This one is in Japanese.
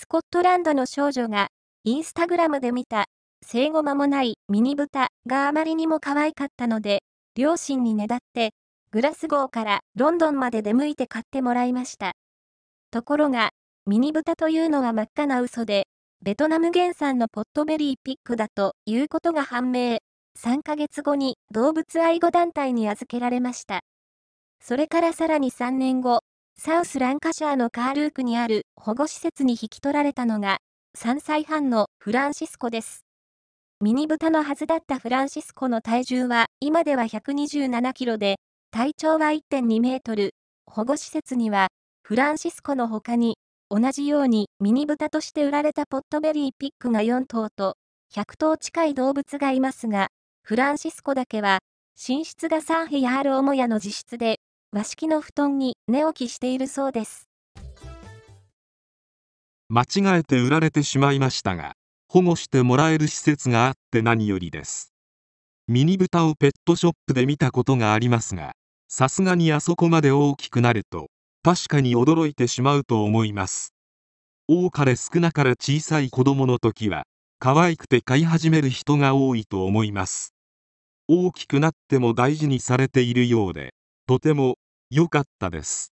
スコットランドの少女が、インスタグラムで見た、生後間もないミニブタがあまりにも可愛かったので、両親にねだって、グラスゴーからロンドンまで出向いて買ってもらいました。ところが、ミニブタというのは真っ赤な嘘で、ベトナム原産のポットベリーピックだということが判明。3ヶ月後に動物愛護団体に預けられました。それからさらに3年後、サウスランカシャーのカールークにある保護施設に引き取られたのが、3歳半のフランシスコです。ミニブタのはずだったフランシスコの体重は今では127キロで、体長は1.2メートル。保護施設には、フランシスコの他に、同じようにミニブタとして売られたポットベリーピックが4頭と、100頭近い動物がいますが、フランシスコだけは、寝室が3部屋ある母屋の自室で、和式の布団に寝起きしているそうです間違えて売られてしまいましたが保護してもらえる施設があって何よりですミニブタをペットショップで見たことがありますがさすがにあそこまで大きくなると確かに驚いてしまうと思います多かれ少なかれ小さい子供の時は可愛くて飼い始める人が多いと思います大きくなっても大事にされているようでとても良かったです